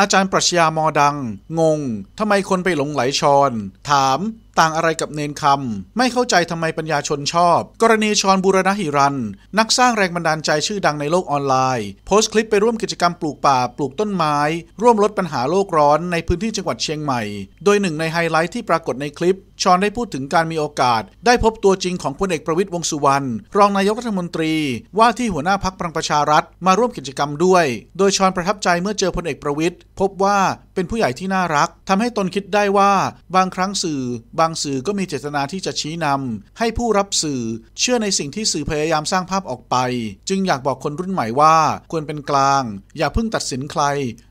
อาจารย์ปรัชญามอดัง งง ทำไมคนไปหลงไหลชอนถามต่างอะไรกับเนนคาไม่เข้าใจทำไมปัญญาชนชอบ กรณีชอนบุรณหิรัน นักสร้างแรงบันดาลใจชื่อดังในโลกออนไลน์ โพสต์คลิปไปร่วมกิจกรรมปลูกป่าปลูกต้นไม้ ร่วมลดปัญหาโลกร้อนในพื้นที่จังหวัดเชียงใหม่ โดยหนึ่งในไฮไลท์ที่ปรากฏในคลิป ชอนได้พูดถึงการมีโอกาส ได้พบตัวจริงของพลเอกประวิตยวงสุวรรณรองนายกรัฐมนตรีว่าที่หัวหน้าพักพลังประชารัฐ มาร่วมกิจกรรมด้วย โดยชอนประทับใจเมื่อเจอพลเอกประวิตยพบว่าเป็นผู้ใหญ่ที่น่ารัก ทำให้ตนคิดได้ว่าบางครั้งสื่อบางสื่อก็มีเจตนาที่จะชี้นำ ให้ผู้รับสื่อ เชื่อในสิ่งที่สื่อพยายามสร้างภาพออกไป จึงอยากบอกคนรุ่นใหม่ว่าควรเป็นกลางอย่าเพิ่งตัดสินใคร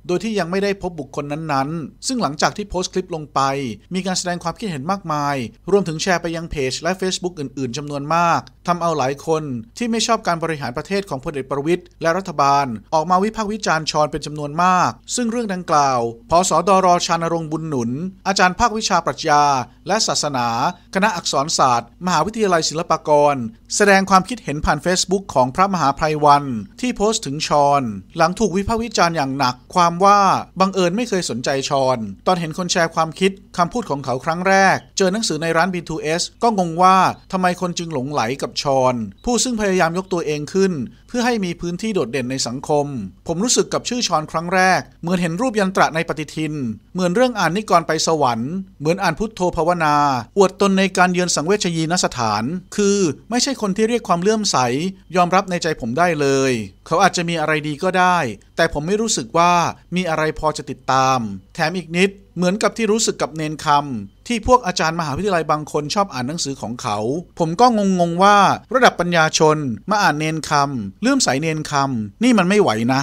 โดยที่ยังไม่ได้พบบุคคลนั้น ๆ ซึ่งหลังจากที่โพสต์คลิปลงไป มีการแสดงความคิดเห็นมากมาย รวมถึงแชร์ไปยังเพจและ Facebook อื่นๆ จำนวนมาก ทำเอาหลายคนที่ไม่ชอบการบริหารประเทศของพลเอกประวิทย์และรัฐบาล ออกมาวิพากษ์วิจารณ์ชอนเป็นจำนวนมาก ซึ่งเรื่องดังกล่าว พออดรอชานรงบุญหนุน อาจารย์ภาควิชาปรัชญา และศาสนา คณะอักษรศาสตร์ มหาวิทยาลัยศิลปากร แสดงความคิดเห็นผ่าน Facebook ของพระมหาไพรวัน ที่โพสต์ถึงชอน หลังถูกวิพากษ์วิจารณ์อย่างหนักความว่าบังเอิญไม่เคยสนใจชอน ตอนเห็นคนแชร์ความคิดคำพูดของเขาครั้งแรก เจอหนังสือในร้าน B2S ก็งงว่าทำไมคนจึงหลงไหลกับชอน ผู้ซึ่งพยายามยกตัวเองขึ้น เพื่อให้มีพื้นที่โดดเด่นในสังคม ผมรู้สึกกับชื่อชอนครั้งแรก เหมือนเห็นรูปยันตระในปฏิทินเหมือนเรื่องอ่านนิกรไปสวรรค์เหมือนอ่านพุทโธภาวนา อวดตนในการเยือนสังเวชยีนสถาน คือ ไม่ใช่คนที่เรียกความเลื่อมใส ยอมรับในใจผมได้เลย เขาอาจจะมีอะไรดีก็ได้ แต่ผมไม่รู้สึกว่ามีอะไรพอจะติดตาม แถมอีกนิดเหมือนกับที่รู้สึกกับเนนคำที่พวกอาจารย์มหาวิทยาลัยบางคนชอบอ่านหนังสือของเขา ผมก็งงๆว่า ระดับปัญญาชนมาอ่านเนนคำเลื่อมใสเนนคำนี่มันไม่ไหวนะ